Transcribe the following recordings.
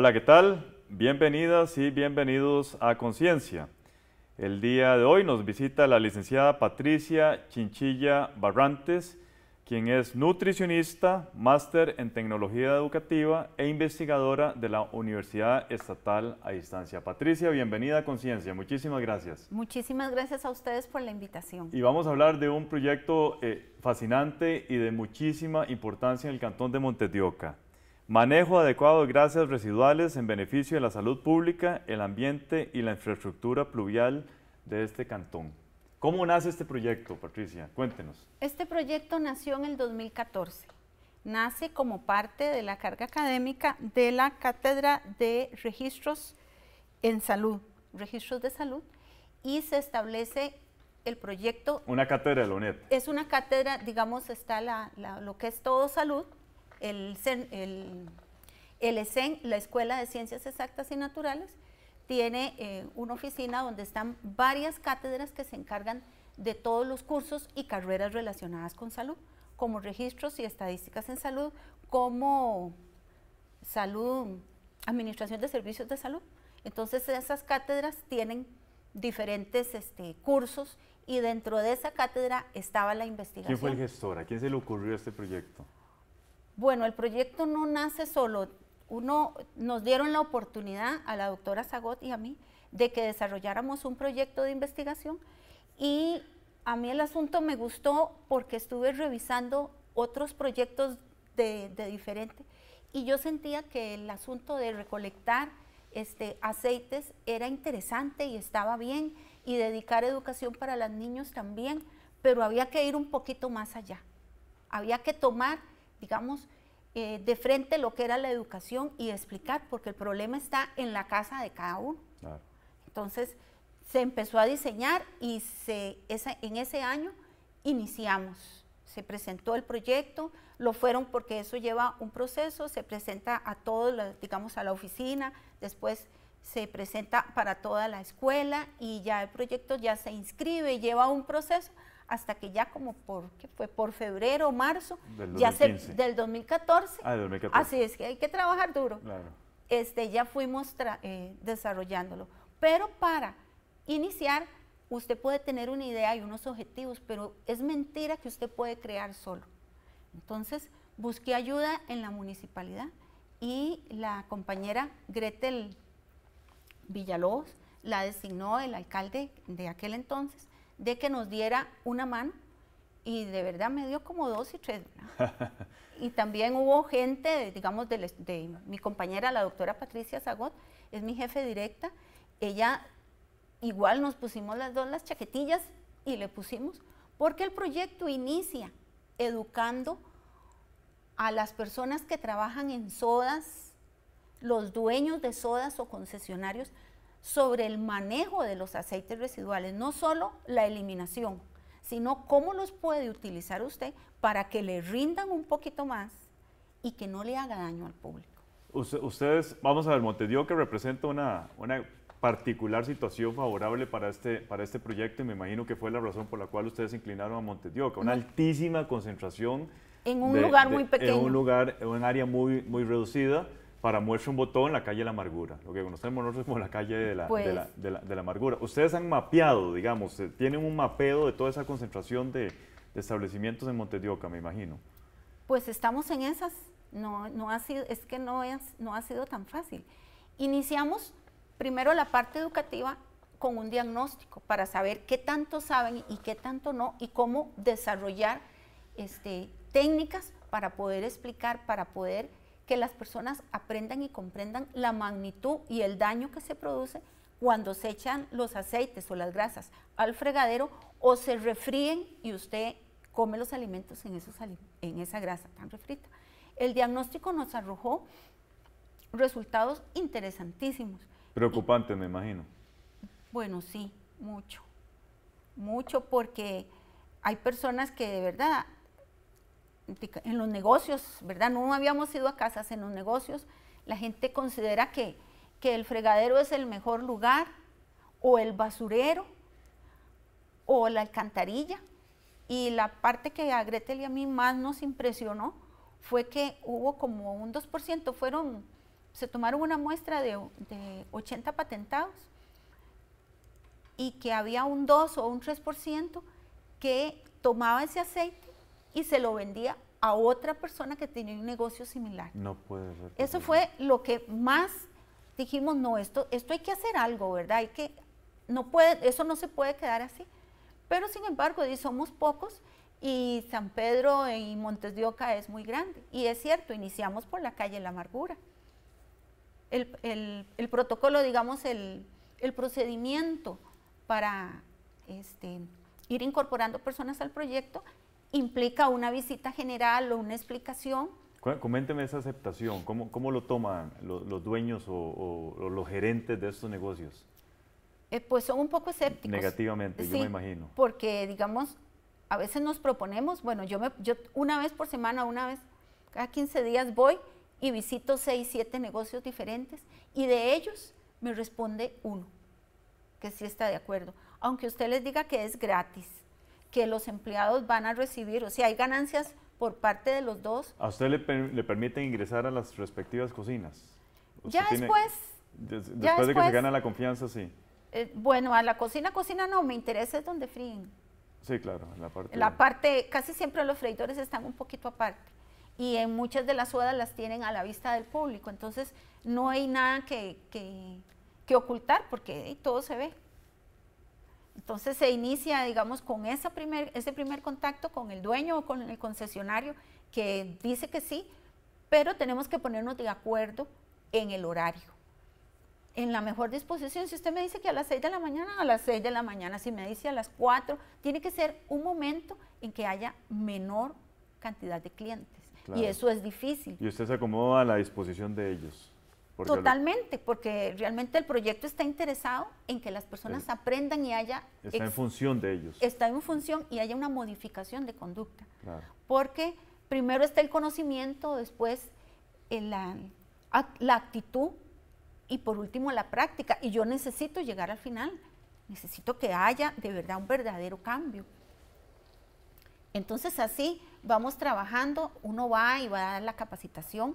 Hola, ¿qué tal? Bienvenidas y bienvenidos a Conciencia. El día de hoy nos visita la licenciada Patricia Chinchilla Barrantes, quien es nutricionista, máster en tecnología educativa e investigadora de la Universidad Estatal a Distancia. Patricia, bienvenida a Conciencia, muchísimas gracias. Muchísimas gracias a ustedes por la invitación. Y vamos a hablar de un proyecto eh, fascinante y de muchísima importancia en el Cantón de Montedioca Manejo adecuado de grasas residuales en beneficio de la salud pública, el ambiente y la infraestructura pluvial de este cantón. ¿Cómo nace este proyecto, Patricia? Cuéntenos. Este proyecto nació en el 2014. Nace como parte de la carga académica de la Cátedra de Registros en Salud, Registros de Salud, y se establece el proyecto. Una cátedra de la UNED. Es una cátedra, digamos, está la, lo que es todo salud, el, el, el ESEN, la Escuela de Ciencias Exactas y Naturales, tiene eh, una oficina donde están varias cátedras que se encargan de todos los cursos y carreras relacionadas con salud, como registros y estadísticas en salud, como salud, administración de servicios de salud. Entonces esas cátedras tienen diferentes este, cursos y dentro de esa cátedra estaba la investigación. ¿Quién fue el gestor? ¿A quién se le ocurrió este proyecto? Bueno, el proyecto no nace solo. Uno, nos dieron la oportunidad a la doctora Zagot y a mí de que desarrolláramos un proyecto de investigación y a mí el asunto me gustó porque estuve revisando otros proyectos de, diferente y yo sentía que el asunto de recolectar este, aceites era interesante y estaba bien y dedicar educación para los niños también, pero había que ir un poquito más allá. Había que tomar, digamos, eh, de frente lo que era la educación y explicar, porque el problema está en la casa de cada uno. Entonces se empezó a diseñar y se, en ese año iniciamos. Se presentó el proyecto, lo fueron porque eso lleva un proceso, se presenta a todos, digamos, a la oficina, después se presenta para toda la escuela y ya el proyecto ya se inscribe, lleva un proceso hasta que ya como por, ¿qué fue? Por febrero, marzo, Ya se, del 2014. Ah, 2014. Así es que hay que trabajar duro. Este, ya fuimos eh, desarrollándolo. Pero para iniciar, usted puede tener una idea y unos objetivos, pero es mentira que usted puede crear solo. Entonces, busqué ayuda en la municipalidad y la compañera Gretel Villalobos la designó el alcalde de aquel entonces de que nos diera una mano y de verdad me dio como dos y tres. y también hubo gente, digamos, de, de, mi compañera, la doctora Patricia Zagot, es mi jefe directa, ella igual nos pusimos las dos las chaquetillas y le pusimos, porque el proyecto inicia educando a las personas que trabajan en sodas, los dueños de sodas o concesionarios, sobre el manejo de los aceites residuales, no solo la eliminación, sino cómo los puede utilizar usted para que le rindan un poquito más y que no le haga daño al público. Ustedes, vamos a ver, Montedio que representa una, particular situación favorable para este, para este proyecto y me imagino que fue la razón por la cual ustedes inclinaron a Montedioca, una altísima concentración. En un lugar muy pequeño. En un lugar, en área muy, muy reducida para muestra un botón la calle de la amargura, lo que conocemos nosotros como la calle de la, de, la, pues amargura. Ustedes han mapeado, digamos, eh, tienen un mapeo de toda esa concentración de, establecimientos en Montedioca, me imagino. Pues estamos en esas, no, no ha sido, es que no, no ha sido tan fácil. Iniciamos primero la parte educativa con un diagnóstico para saber qué tanto saben y qué tanto no y cómo desarrollar este, técnicas para poder explicar, para poder que las personas aprendan y comprendan la magnitud y el daño que se produce cuando se echan los aceites o las grasas al fregadero o se refríen y usted come los alimentos en, esos, en esa grasa tan refrita. El diagnóstico nos arrojó resultados interesantísimos. Preocupante, me imagino. Bueno, sí, mucho. Mucho porque hay personas que de verdad en los negocios, ¿verdad? No habíamos ido a casas en los negocios. La gente considera que, el fregadero es el mejor lugar, o el basurero, o la alcantarilla. Y la parte que a Gretel y a mí más nos impresionó fue que hubo como un 2%, fueron, se tomaron una muestra de, de 80 patentados y que había un 2 o un 3% que tomaba ese aceite y se lo vendía a otra persona que tenía un negocio similar. No puede Eso fue lo que más dijimos, no, esto, esto hay que hacer algo, ¿verdad? Hay que, no puede, eso no se puede quedar así. Pero sin embargo, somos pocos y San Pedro y Montes de Oca es muy grande. Y es cierto, iniciamos por la calle La Amargura. El, protocolo, digamos, el, procedimiento para este, ir incorporando personas al proyecto implica una visita general o una explicación. Coménteme esa aceptación, ¿cómo, cómo lo toman los, dueños o, los gerentes de estos negocios? Eh, pues son un poco escépticos. Negativamente, yo me imagino. Porque, digamos, a veces nos proponemos, bueno, yo, me, yo una vez por semana, una vez cada 15 días voy y visito 6, 7 negocios diferentes y de ellos me responde uno que sí está de acuerdo, aunque usted les diga que es gratis que los empleados van a recibir, o sea, hay ganancias por parte de los dos. ¿A usted le, permite le permiten ingresar a las respectivas cocinas? Ya después, después. de que se gana la confianza, sí. Eh, bueno, a la cocina, cocina no, me interesa es donde fríen. Sí, claro, en la parte. casi siempre los freidores están un poquito aparte y en muchas de las sodas las tienen a la vista del público, entonces no hay nada que, que ocultar porque todo se ve. Entonces se inicia, digamos, con esa primer, ese primer contacto con el dueño o con el concesionario que dice que sí, pero tenemos que ponernos de acuerdo en el horario. En la mejor disposición, si usted me dice que a las seis de la mañana, a las 6 de la mañana, si me dice a las 4, tiene que ser un momento en que haya menor cantidad de clientes. Y eso es difícil. Y usted se acomoda a la disposición de ellos. Totalmente, porque realmente el proyecto está interesado en que las personas aprendan y haya... Está en función de ellos. Está en función y haya una modificación de conducta. Porque primero está el conocimiento, después eh, la, la, actitud y por último la práctica. Y yo necesito llegar al final, necesito que haya de verdad un verdadero cambio. Entonces así vamos trabajando, uno va y va a dar la capacitación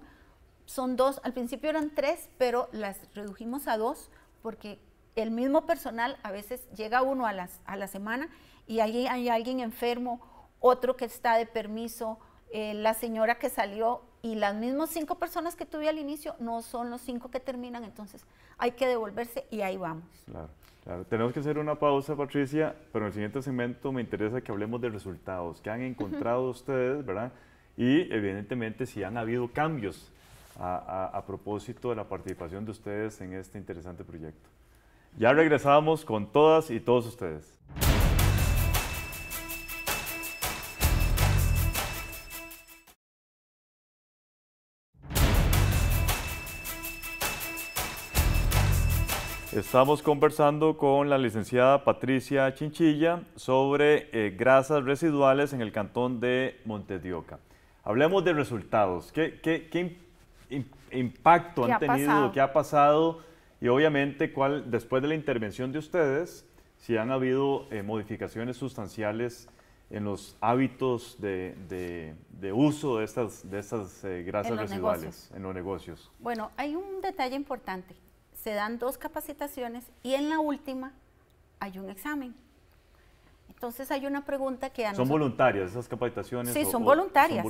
son dos, al principio eran tres, pero las redujimos a dos porque el mismo personal a veces llega uno a, las, a la semana y hay, hay alguien enfermo, otro que está de permiso, eh, la señora que salió y las mismas cinco personas que tuve al inicio no son los cinco que terminan, entonces hay que devolverse y ahí vamos. Claro, Tenemos que hacer una pausa, Patricia, pero en el siguiente segmento me interesa que hablemos de resultados, que han encontrado ustedes, ¿verdad? Y evidentemente si han habido cambios a, propósito de la participación de ustedes en este interesante proyecto. Ya regresamos con todas y todos ustedes. Estamos conversando con la licenciada Patricia Chinchilla sobre eh, grasas residuales en el cantón de Montedioca. Hablemos de resultados. ¿Qué, qué, qué impacto han tenido, lo qué ha pasado y obviamente cuál, después de la intervención de ustedes, si han habido eh, modificaciones sustanciales en los hábitos de, uso de estas, de estas eh, grasas residuales en los negocios. Bueno, hay un detalle importante. Se dan dos capacitaciones y en la última hay un examen. Entonces hay una pregunta que ¿Son voluntarias esas capacitaciones? Sí, son, voluntarias,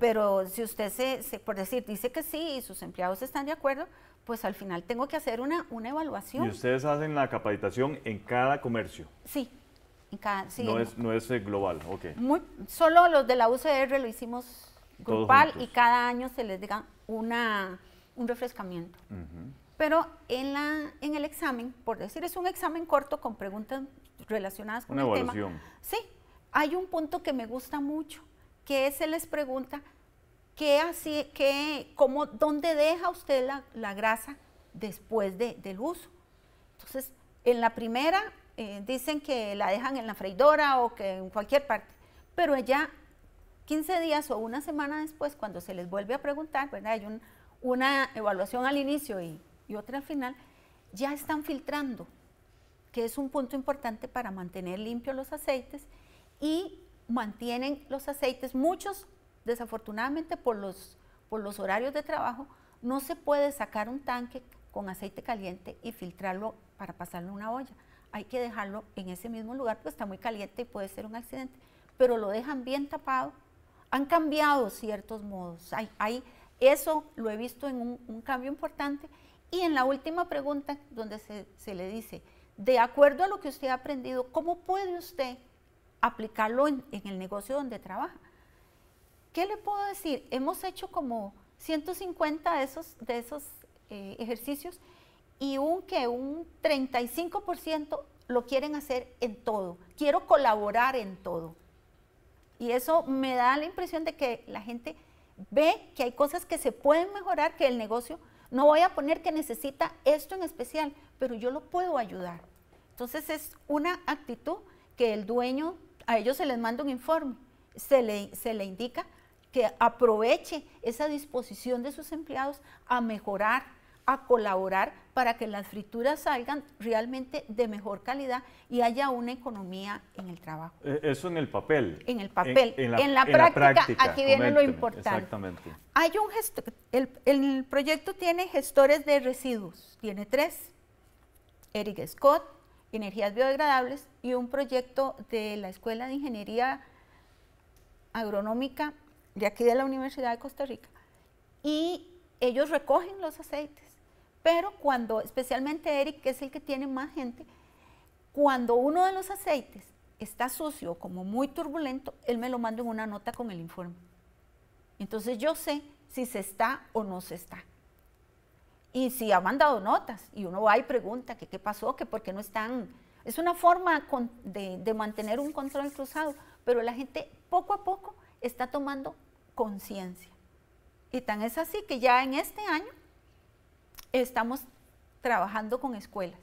Pero si usted, se, por decir, dice que sí y sus empleados están de acuerdo, pues al final tengo que hacer una, una evaluación. ¿Y ustedes hacen la capacitación en cada comercio? Sí, en cada... no, es, eh, global, ok. Muy, solo los de la UCR lo hicimos grupal y cada año se les diga una, un refrescamiento. Pero en, la, en el examen, por decir, es un examen corto con preguntas relacionadas con Una el evaluación. tema. Sí, hay un punto que me gusta mucho, que se les pregunta qué así, qué, cómo, dónde deja usted la, grasa después de, del uso. Entonces, en la primera eh, dicen que la dejan en la freidora o que en cualquier parte, pero ya 15 días o una semana después, cuando se les vuelve a preguntar, ¿verdad? Hay un, una evaluación al inicio y, y otra al final, ya están filtrando es un punto importante para mantener limpios los aceites y mantienen los aceites, muchos desafortunadamente por los, por los horarios de trabajo, no se puede sacar un tanque con aceite caliente y filtrarlo para pasarlo a una olla. Hay que dejarlo en ese mismo lugar porque está muy caliente y puede ser un accidente, pero lo dejan bien tapado. Han cambiado ciertos modos. Hay, hay, eso lo he visto en un, un cambio importante. Y en la última pregunta, donde se, se le dice, de acuerdo a lo que usted ha aprendido, ¿cómo puede usted aplicarlo en, el negocio donde trabaja? ¿Qué le puedo decir? Hemos hecho como 150 de esos, de esos eh, ejercicios y un que un 35% lo quieren hacer en todo. Quiero colaborar en todo. Y eso me da la impresión de que la gente ve que hay cosas que se pueden mejorar, que el negocio, no voy a poner que necesita esto en especial, pero yo lo puedo ayudar. Entonces es una actitud que el dueño, a ellos se les manda un informe, se le, se le indica que aproveche esa disposición de sus empleados a mejorar, a colaborar para que las frituras salgan realmente de mejor calidad y haya una economía en el trabajo. Eh, eso en el papel. En el papel. En, la, práctica, aquí viene lo importante. Exactamente. Hay un el, el proyecto tiene gestores de residuos, tiene tres, Eric Scott, energías biodegradables y un proyecto de la Escuela de Ingeniería Agronómica de aquí de la Universidad de Costa Rica. Y ellos recogen los aceites, pero cuando, especialmente Eric, que es el que tiene más gente, cuando uno de los aceites está sucio, como muy turbulento, él me lo manda en una nota con el informe. Entonces yo sé si se está o no se está y si ha mandado notas y uno va y pregunta que qué pasó, que por qué no están. Es una forma de, mantener un control cruzado, pero la gente poco a poco está tomando conciencia. Y tan es así que ya en este año estamos trabajando con escuelas,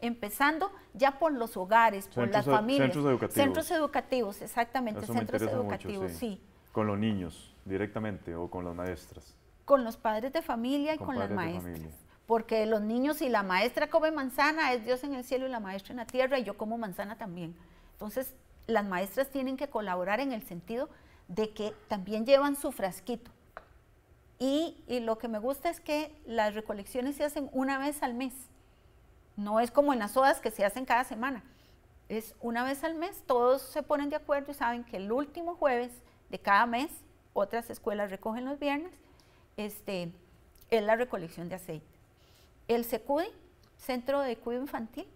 empezando ya por los hogares, por las familias. Centros educativos. Centros educativos, exactamente, centros educativos, sí. Con los niños directamente o con las maestras con los padres de familia y con, las maestras. Porque los niños, si la maestra come manzana, es Dios en el cielo y la maestra en la tierra, y yo como manzana también. Entonces, las maestras tienen que colaborar en el sentido de que también llevan su frasquito. Y, y, lo que me gusta es que las recolecciones se hacen una vez al mes. No es como en las odas que se hacen cada semana. Es una vez al mes, todos se ponen de acuerdo y saben que el último jueves de cada mes, otras escuelas recogen los viernes este, es la recolección de aceite. El SECUDI, Centro de Cuido Infantil,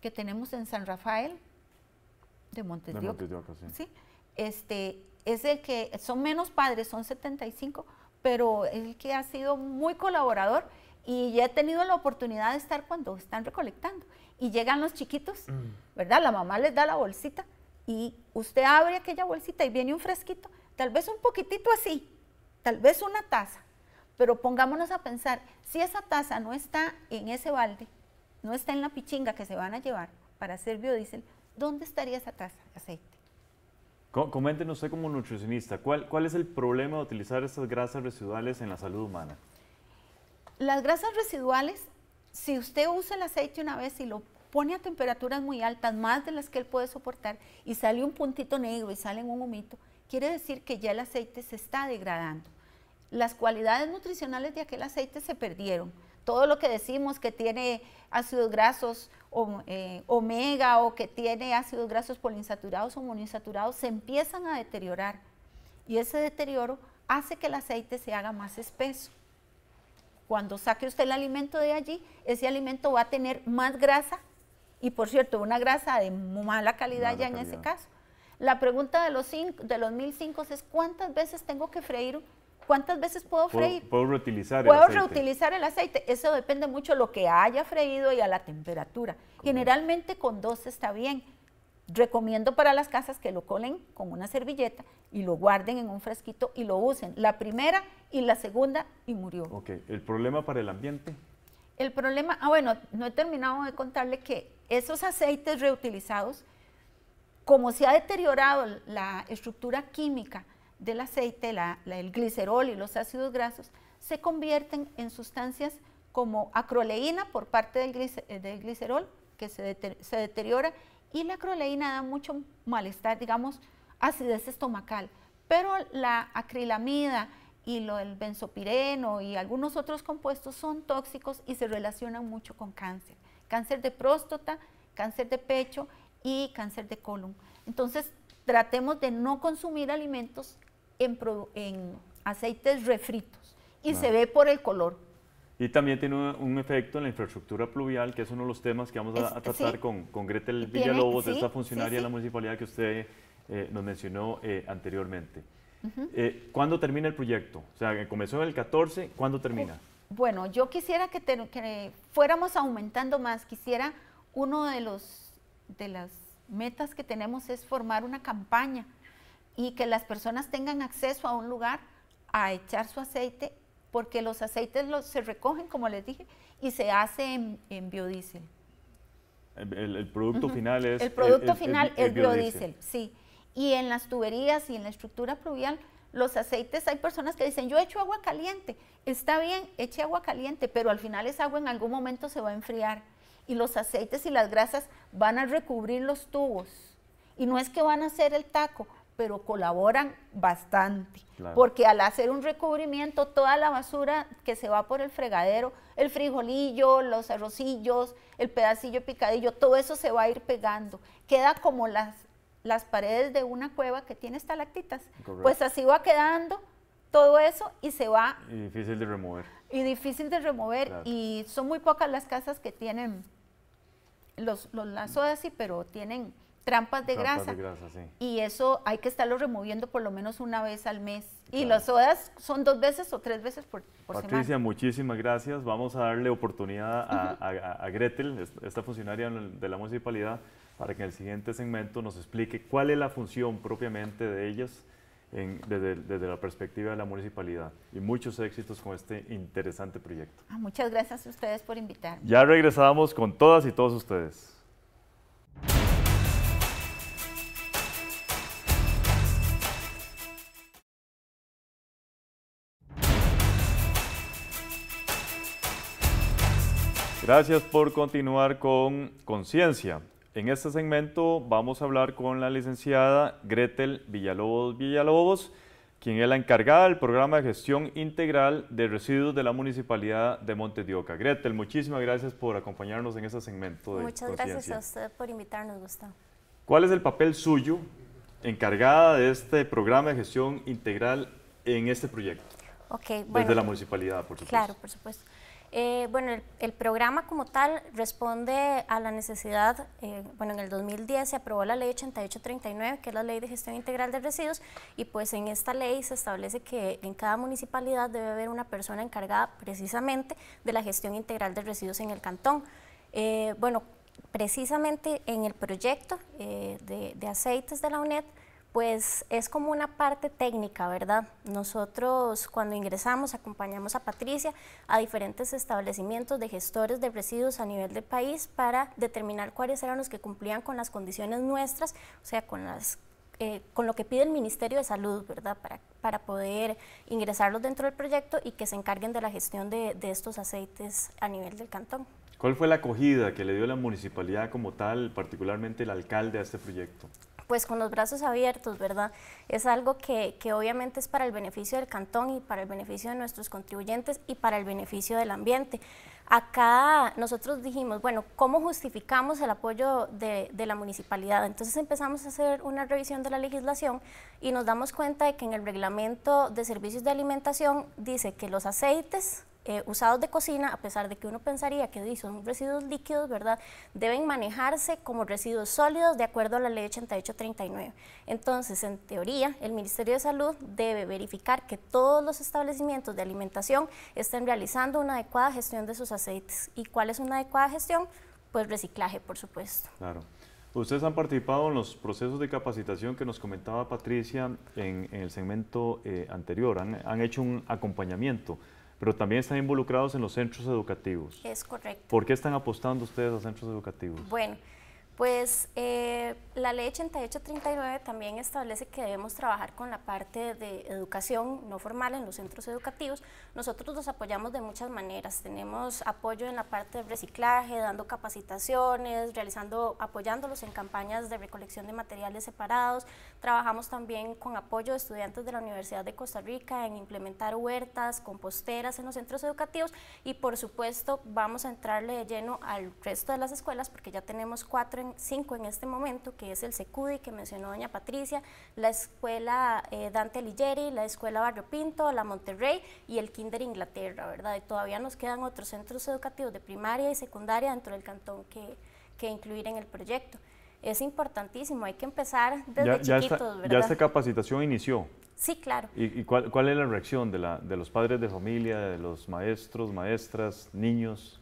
que tenemos en San Rafael de Montes de, sí. Este, es el que, son menos padres, son 75, pero es el que ha sido muy colaborador y ya he tenido la oportunidad de estar cuando están recolectando. Y llegan los chiquitos, mm. ¿verdad? La mamá les da la bolsita y usted abre aquella bolsita y viene un fresquito, tal vez un poquitito así, tal vez una taza, pero pongámonos a pensar, si esa taza no está en ese balde, no está en la pichinga que se van a llevar para hacer biodiesel, ¿dónde estaría esa taza de aceite? Coméntenos usted como nutricionista, ¿cuál, es el problema de utilizar estas grasas residuales en la salud humana? Las grasas residuales, si usted usa el aceite una vez y lo pone a temperaturas muy altas, más de las que él puede soportar, y sale un puntito negro y sale un humito, quiere decir que ya el aceite se está degradando las cualidades nutricionales de aquel aceite se perdieron. Todo lo que decimos que tiene ácidos grasos eh, omega o que tiene ácidos grasos poliinsaturados o monoinsaturados se empiezan a deteriorar. Y ese deterioro hace que el aceite se haga más espeso. Cuando saque usted el alimento de allí, ese alimento va a tener más grasa y por cierto, una grasa de mala calidad ya en ese caso. La pregunta de los, cinco, de los 1005 es cuántas veces tengo que freír ¿Cuántas veces puedo freír? Puedo, reutilizar el aceite. Eso depende mucho de lo que haya freído y a la temperatura. Generalmente con dos está bien. Recomiendo para las casas que lo colen con una servilleta y lo guarden en un fresquito y lo usen. La primera y la segunda y murió. Ok, ¿el problema para el ambiente? El problema, ah bueno, no he terminado de contarle que esos aceites reutilizados, como se ha deteriorado la estructura química, del aceite, el glicerol y los ácidos grasos, se convierten en sustancias como acroleína por parte del, eh, glicerol, que se, deteriora, y la acroleína da mucho malestar, digamos, acidez estomacal. Pero la acrilamida y el benzopireno y algunos otros compuestos son tóxicos y se relacionan mucho con cáncer. Cáncer de próstata, cáncer de pecho y cáncer de colon. Entonces, tratemos de no consumir alimentos en, aceites refritos y se ve por el color. Y también tiene un, efecto en la infraestructura pluvial, que es uno de los temas que vamos a, tratar con, con, Gretel Villalobos, esa esta funcionaria de la municipalidad que usted eh, nos mencionó eh, anteriormente. Eh, ¿Cuándo termina el proyecto? O sea, comenzó en el 14, ¿cuándo termina? Bueno, yo quisiera que, que fuéramos aumentando más. Quisiera, uno de los de las metas que tenemos es formar una campaña y que las personas tengan acceso a un lugar a echar su aceite, porque los aceites los, se recogen, como les dije, y se hace en, biodiesel. El, producto final es... El producto final es, biodiesel, sí. Y en las tuberías y en la estructura pluvial, los aceites, hay personas que dicen, yo echo agua caliente, está bien, eche agua caliente, pero al final esa agua en algún momento se va a enfriar y los aceites y las grasas van a recubrir los tubos. Y no es que van a hacer el taco, pero colaboran bastante, porque al hacer un recubrimiento, toda la basura que se va por el fregadero, el frijolillo, los arrocillos, el pedacillo picadillo, todo eso se va a ir pegando. Queda como las, las paredes de una cueva que tiene estalactitas. Pues así va quedando todo eso y se va... Y difícil de remover. Y difícil de remover y son muy pocas las casas que tienen los, los lazos así, pero tienen trampas de trampas grasa. De grasa sí. Y eso hay que estarlo removiendo por lo menos una vez al mes. Y las sodas son dos veces o tres veces por, semana. Patricia, muchísimas gracias. Vamos a darle oportunidad a, Gretel, esta funcionaria de la municipalidad, para que en el siguiente segmento nos explique cuál es la función propiamente de ellas desde, la perspectiva de la municipalidad. Y muchos éxitos con este interesante proyecto. Ah, muchas gracias a ustedes por invitarme. Ya regresamos con todas y todos ustedes. Gracias por continuar con Conciencia. En este segmento vamos a hablar con la licenciada Gretel Villalobos Villalobos, quien es la encargada del programa de gestión integral de residuos de la Municipalidad de Montedioca. Gretel, muchísimas gracias por acompañarnos en este segmento Muchas gracias a usted por invitarnos, Gustavo. ¿Cuál es el papel suyo encargada de este programa de gestión integral en este proyecto? Okay, Desde la municipalidad, por supuesto. Claro, por supuesto. Eh, bueno, el, programa como tal responde a la necesidad, eh, bueno, en el 2010 se aprobó la ley 8839, que es la ley de gestión integral de residuos, y pues en esta ley se establece que en cada municipalidad debe haber una persona encargada precisamente de la gestión integral de residuos en el cantón. Eh, bueno, precisamente en el proyecto de, de aceites de la UNED, pues es como una parte técnica, ¿verdad? Nosotros cuando ingresamos acompañamos a Patricia a diferentes establecimientos de gestores de residuos a nivel del país para determinar cuáles eran los que cumplían con las condiciones nuestras, o sea, con las eh, con lo que pide el Ministerio de Salud, ¿verdad? Para, para poder ingresarlos dentro del proyecto y que se encarguen de la gestión de, estos aceites a nivel del cantón. ¿Cuál fue la acogida que le dio la municipalidad como tal, particularmente el alcalde, a este proyecto? pues con los brazos abiertos, ¿verdad? Es algo que, obviamente es para el beneficio del cantón y para el beneficio de nuestros contribuyentes y para el beneficio del ambiente. Acá nosotros dijimos, bueno, ¿cómo justificamos el apoyo de, de la municipalidad? Entonces empezamos a hacer una revisión de la legislación y nos damos cuenta de que en el reglamento de servicios de alimentación dice que los aceites eh, usados de cocina, a pesar de que uno pensaría que son residuos líquidos, ¿verdad? Deben manejarse como residuos sólidos de acuerdo a la ley 8839. Entonces, en teoría, el Ministerio de Salud debe verificar que todos los establecimientos de alimentación estén realizando una adecuada gestión de sus aceites. ¿Y cuál es una adecuada gestión? Pues reciclaje, por supuesto. Claro. Ustedes han participado en los procesos de capacitación que nos comentaba Patricia en, el segmento eh, anterior. Han, han hecho un acompañamiento pero también están involucrados en los centros educativos. Es correcto. ¿Por qué están apostando ustedes a centros educativos? Bueno. Pues eh, la ley 8839 también establece que debemos trabajar con la parte de educación no formal en los centros educativos. Nosotros los apoyamos de muchas maneras. Tenemos apoyo en la parte de reciclaje, dando capacitaciones, realizando, apoyándolos en campañas de recolección de materiales separados. Trabajamos también con apoyo de estudiantes de la Universidad de Costa Rica en implementar huertas, composteras en los centros educativos y por supuesto vamos a entrarle de lleno al resto de las escuelas porque ya tenemos cuatro cinco en este momento, que es el SECUDI que mencionó doña Patricia, la escuela eh, Dante Ligieri, la escuela Barrio Pinto, la Monterrey y el Kinder Inglaterra, ¿verdad? Y todavía nos quedan otros centros educativos de primaria y secundaria dentro del cantón que, que incluir en el proyecto. Es importantísimo, hay que empezar desde ya, chiquitos, ¿verdad? Ya esta capacitación inició. Sí, claro. ¿Y, y cuál, cuál, es la reacción de, la, de los padres de familia, de los maestros, maestras, niños?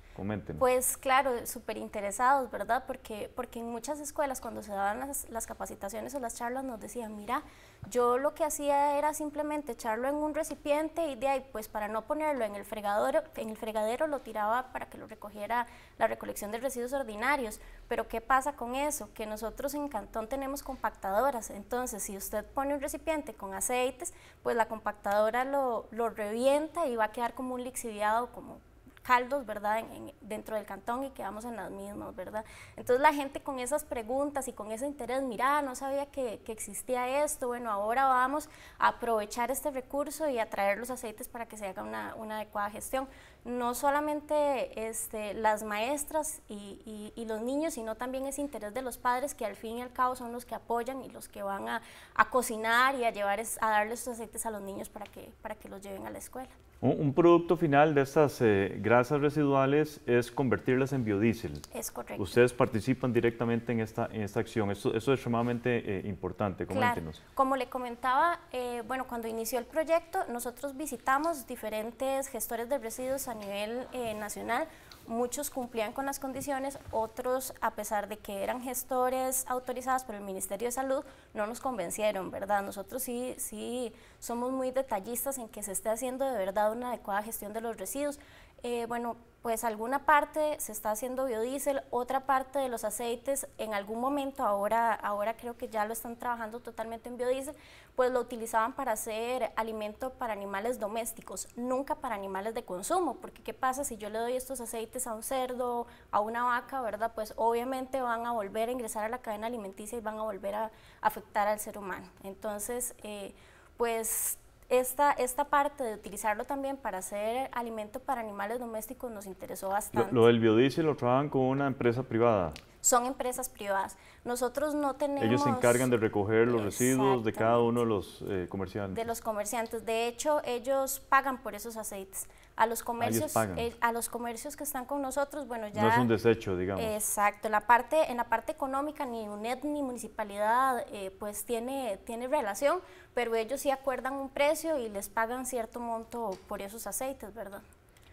Pues claro, súper interesados, ¿verdad? Porque, porque en muchas escuelas cuando se daban las, capacitaciones o las charlas nos decían, mira, yo lo que hacía era simplemente echarlo en un recipiente y de ahí, pues para no ponerlo en el fregadero, en el fregadero lo tiraba para que lo recogiera la recolección de residuos ordinarios. Pero ¿qué pasa con eso? Que nosotros en Cantón tenemos compactadoras, entonces si usted pone un recipiente con aceites, pues la compactadora lo, lo revienta y va a quedar como un lixiviado, como caldos, ¿verdad? dentro del cantón y quedamos en las mismas, ¿verdad? Entonces la gente con esas preguntas y con ese interés, mira, ah, no sabía que, existía esto, bueno, ahora vamos a aprovechar este recurso y a traer los aceites para que se haga una, adecuada gestión. No solamente este, las maestras y, los niños, sino también ese interés de los padres que al fin y al cabo son los que apoyan y los que van a, cocinar y a llevar, a darles los aceites a los niños para que, para que los lleven a la escuela. Un, producto final de estas eh, grasas residuales es convertirlas en biodiesel. Es correcto. Ustedes participan directamente en esta, acción. eso es extremadamente eh, importante. Coméntenos. Como le comentaba, eh, bueno, cuando inició el proyecto, nosotros visitamos diferentes gestores de residuos a nivel nacional Muchos cumplían con las condiciones, otros, a pesar de que eran gestores autorizados por el Ministerio de Salud, no nos convencieron, ¿verdad? Nosotros sí, sí somos muy detallistas en que se esté haciendo de verdad una adecuada gestión de los residuos. Eh, bueno, pues alguna parte se está haciendo biodiesel, otra parte de los aceites en algún momento, ahora, ahora creo que ya lo están trabajando totalmente en biodiesel, pues lo utilizaban para hacer alimento para animales domésticos, nunca para animales de consumo, porque ¿qué pasa si yo le doy estos aceites a un cerdo, a una vaca, verdad? Pues obviamente van a volver a ingresar a la cadena alimenticia y van a volver a afectar al ser humano. Entonces, eh, pues esta, esta parte de utilizarlo también para hacer alimento para animales domésticos nos interesó bastante. ¿Lo, del biodiesel lo trabajan con una empresa privada? Son empresas privadas. Nosotros no tenemos... Ellos se encargan de recoger los residuos de cada uno de los eh, comerciantes. De los comerciantes. De hecho, ellos pagan por esos aceites a los comercios eh, a los comercios que están con nosotros bueno ya no es un desecho digamos exacto la parte en la parte económica ni UNED ni municipalidad eh, pues tiene tiene relación pero ellos sí acuerdan un precio y les pagan cierto monto por esos aceites verdad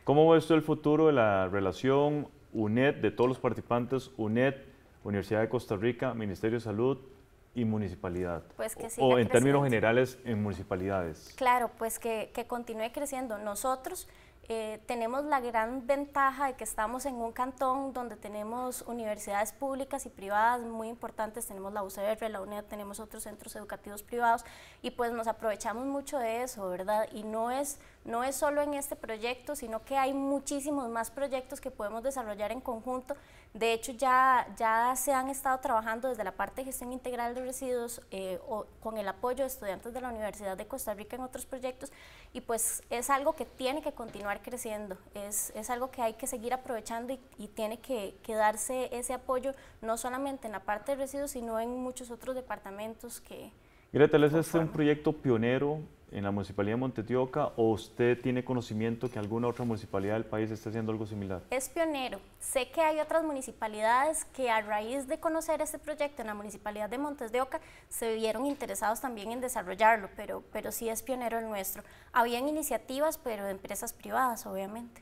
cómo ves tú el futuro de la relación UNED de todos los participantes UNED Universidad de Costa Rica Ministerio de Salud y municipalidad? Pues que sí o en términos generales en municipalidades. Claro, pues que, que, continúe creciendo. Nosotros eh, tenemos la gran ventaja de que estamos en un cantón donde tenemos universidades públicas y privadas muy importantes, tenemos la UCR, la UNED, tenemos otros centros educativos privados y pues nos aprovechamos mucho de eso, ¿verdad? Y no es no es solo en este proyecto, sino que hay muchísimos más proyectos que podemos desarrollar en conjunto. De hecho, ya, ya se han estado trabajando desde la parte de gestión integral de residuos eh, o, con el apoyo de estudiantes de la Universidad de Costa Rica en otros proyectos y pues es algo que tiene que continuar creciendo, es, algo que hay que seguir aprovechando y, tiene que, darse ese apoyo no solamente en la parte de residuos, sino en muchos otros departamentos que... Gretel, es un proyecto pionero en la Municipalidad de Oca o usted tiene conocimiento que alguna otra municipalidad del país está haciendo algo similar? Es pionero. Sé que hay otras municipalidades que a raíz de conocer este proyecto en la Municipalidad de Montes de Oca se vieron interesados también en desarrollarlo, pero, pero sí es pionero el nuestro. Habían iniciativas, pero de empresas privadas, obviamente.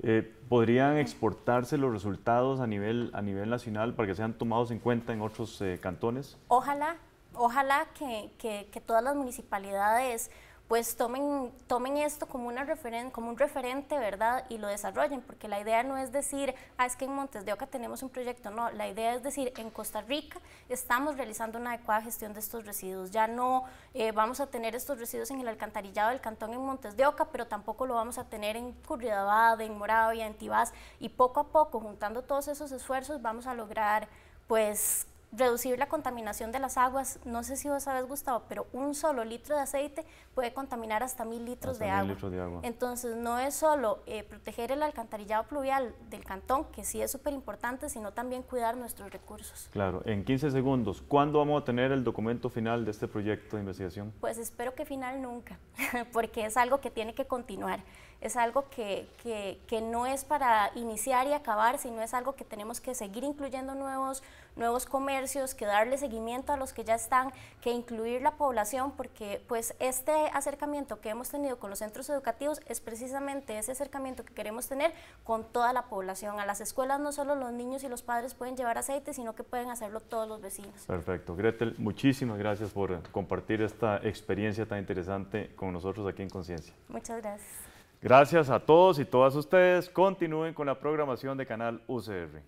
Eh, ¿Podrían exportarse los resultados a nivel, a nivel nacional para que sean tomados en cuenta en otros eh, cantones? Ojalá, ojalá que, que, todas las municipalidades pues tomen, tomen esto como, una referen como un referente, ¿verdad? Y lo desarrollen, porque la idea no es decir, ah, es que en Montes de Oca tenemos un proyecto, no, la idea es decir, en Costa Rica estamos realizando una adecuada gestión de estos residuos, ya no eh, vamos a tener estos residuos en el alcantarillado del cantón en Montes de Oca, pero tampoco lo vamos a tener en Curridabat, en Moravia, en Tibás, y poco a poco, juntando todos esos esfuerzos, vamos a lograr pues reducir la contaminación de las aguas. No sé si vos habéis gustado, pero un solo litro de aceite puede contaminar hasta mil litros, de, agua. Entonces, no es solo eh, proteger el alcantarillado pluvial del cantón, que sí es súper importante, sino también cuidar nuestros recursos. Claro, en 15 segundos, ¿cuándo vamos a tener el documento final de este proyecto de investigación? Pues espero que final nunca, porque es algo que tiene que continuar es algo que, no es para iniciar y acabar, sino es algo que tenemos que seguir incluyendo nuevos, nuevos comercios, que darle seguimiento a los que ya están, que incluir la población, porque pues este acercamiento que hemos tenido con los centros educativos es precisamente ese acercamiento que queremos tener con toda la población. A las escuelas no solo los niños y los padres pueden llevar aceite, sino que pueden hacerlo todos los vecinos. Perfecto. Gretel, muchísimas gracias por compartir esta experiencia tan interesante con nosotros aquí en Conciencia. Muchas gracias. Gracias a todos y todas ustedes. Continúen con la programación de Canal UCR.